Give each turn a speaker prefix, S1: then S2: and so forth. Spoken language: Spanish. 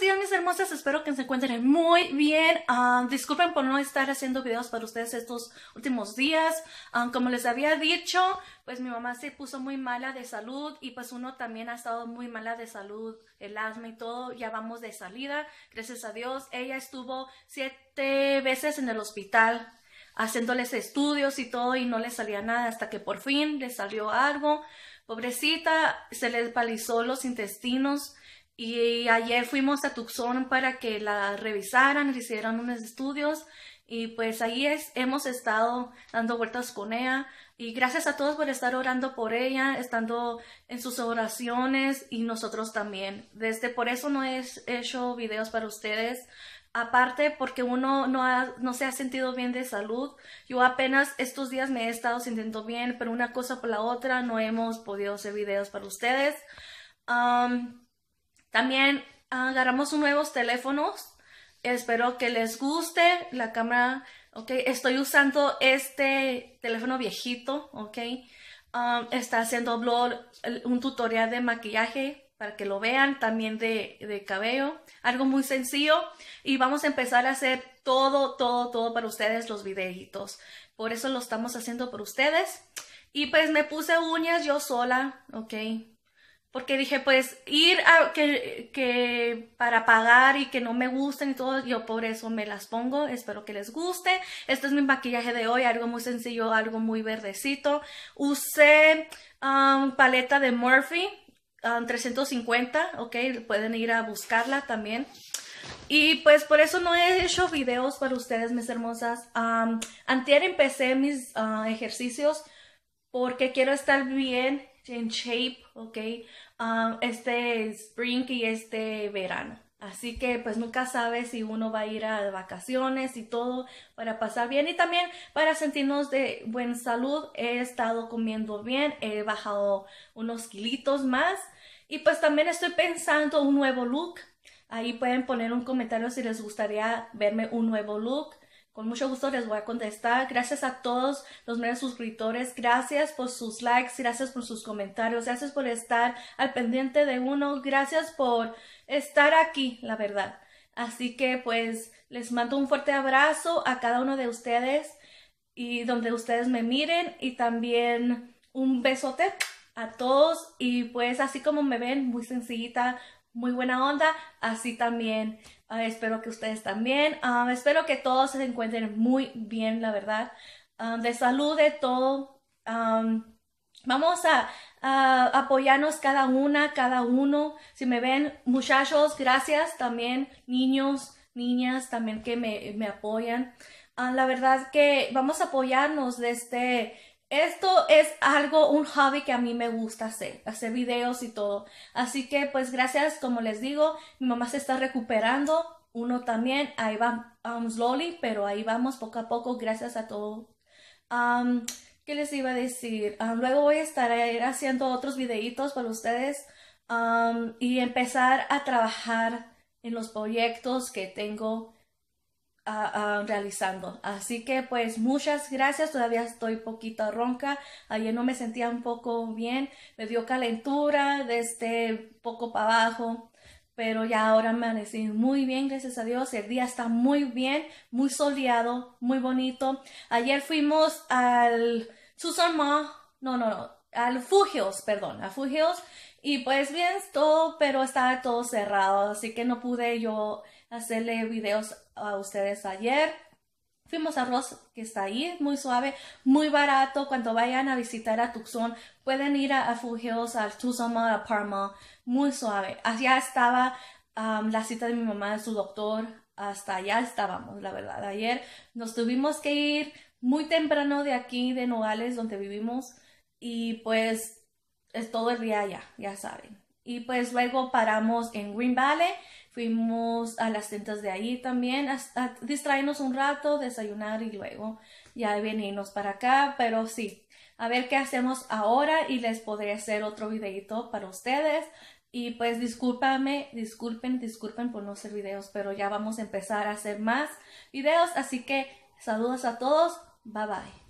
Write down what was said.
S1: días, mis hermosas, espero que se encuentren muy bien. Ah, disculpen por no estar haciendo videos para ustedes estos últimos días. Ah, como les había dicho, pues mi mamá se puso muy mala de salud y pues uno también ha estado muy mala de salud, el asma y todo. Ya vamos de salida, gracias a Dios. Ella estuvo siete veces en el hospital haciéndoles estudios y todo y no le salía nada hasta que por fin le salió algo. Pobrecita, se le palizó los intestinos y ayer fuimos a Tucson para que la revisaran, le hicieran unos estudios y pues ahí es, hemos estado dando vueltas con ella y gracias a todos por estar orando por ella, estando en sus oraciones y nosotros también. Desde por eso no he hecho videos para ustedes, Aparte, porque uno no, se ha sentido bien de salud. Yo apenas estos días me he estado sintiendo bien, pero una cosa por la otra no hemos podido hacer videos para ustedes. también agarramos nuevos teléfonos. Espero que les guste la cámara. Ok, estoy usando este teléfono viejito. Ok, está haciendo un tutorial de maquillaje para que lo vean, también de, cabello, algo muy sencillo y vamos a empezar a hacer todo, todo, todo para ustedes los videitos. Por eso lo estamos haciendo por ustedes. Y pues me puse uñas yo sola, ok. Porque dije, pues ir a que, que para pagar y que no me gusten y todo, yo por eso me las pongo. Espero que les guste. Este es mi maquillaje de hoy, algo muy sencillo, algo muy verdecito. Usé um, paleta de Murphy 350, um, ok, pueden ir a buscarla también. Y pues por eso no he hecho videos para ustedes, mis hermosas. Um, antier empecé mis uh, ejercicios porque quiero estar bien en shape, ok, um, este spring y este verano. Así que pues nunca sabes si uno va a ir a vacaciones y todo para pasar bien y también para sentirnos de buen salud. He estado comiendo bien, he bajado unos kilitos más y pues también estoy pensando un nuevo look. Ahí pueden poner un comentario si les gustaría verme un nuevo look con mucho gusto les voy a contestar. Gracias a todos los nuevos suscriptores. Gracias por sus likes, gracias por sus comentarios, gracias por estar al pendiente de uno, gracias por estar aquí, la verdad. Así que pues les mando un fuerte abrazo a cada uno de ustedes y donde ustedes me miren y también un besote a todos y pues así como me ven, muy sencillita, muy buena onda, así también. Ah, espero que ustedes también. Ah, espero que todos se encuentren muy bien, la verdad. Ah, de salud, de todo. vamos a, apoyarnos cada una, cada uno. Si me ven, muchachos, gracias también. Niños, niñas también que me, me apoyan. la verdad que vamos a apoyarnos desde este esto es algo, un hobby que a mí me gusta hacer, hacer videos y todo. Así que pues gracias, como les digo, mi mamá se está recuperando, uno también, ahí va um, slowly, pero ahí vamos poco a poco, gracias a todo. Um, ¿Qué les iba a decir? Um, luego voy a estar haciendo otros videitos para ustedes y empezar a trabajar en los proyectos que tengo realizando. Así que pues muchas gracias, todavía estoy poquito ronca, ayer no me sentía un poco bien, me dio calentura desde este poco para abajo, pero ya ahora amanecí muy bien, gracias a Dios, el día está muy bien, muy soleado, muy bonito. Ayer fuimos al Susan Ma no, no, no, al Fugios, perdón, a Fugios, y pues bien, todo, pero estaba todo cerrado, así que no pude yo hacerle videos a ustedes ayer. Fuimos a Ross, que está ahí, muy suave, muy barato. Cuando vayan a visitar a Tucson, pueden ir a, Full Hills, a Tucson, a Parma, muy suave. Allá estaba um, la cita de mi mamá, su doctor, hasta allá estábamos, la verdad. Ayer nos tuvimos que ir muy temprano de aquí, de Nogales, donde vivimos, y pues es todo el día allá, ya saben. Y pues luego paramos en Green Valley, fuimos a las tiendas de ahí también a, distraernos un rato, desayunar y luego ya venimos para acá, pero sí, a ver qué hacemos ahora y les podré hacer otro videito para ustedes. Y pues discúlpame, disculpen, disculpen por no hacer videos, pero ya vamos a empezar a hacer más videos, así que saludos a todos, bye bye.